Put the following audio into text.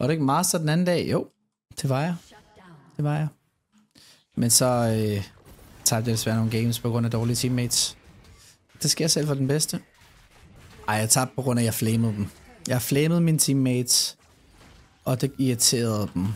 Var du ikke master den anden dag? Jo, det var jeg. Det var jeg. Men så øh, tabte jeg desværre nogle games på grund af dårlige teammates. Det sker selv for den bedste. Ej, jeg tabte på grund af, at jeg flamede dem. Jeg flamede mine teammates, og det irriterede dem.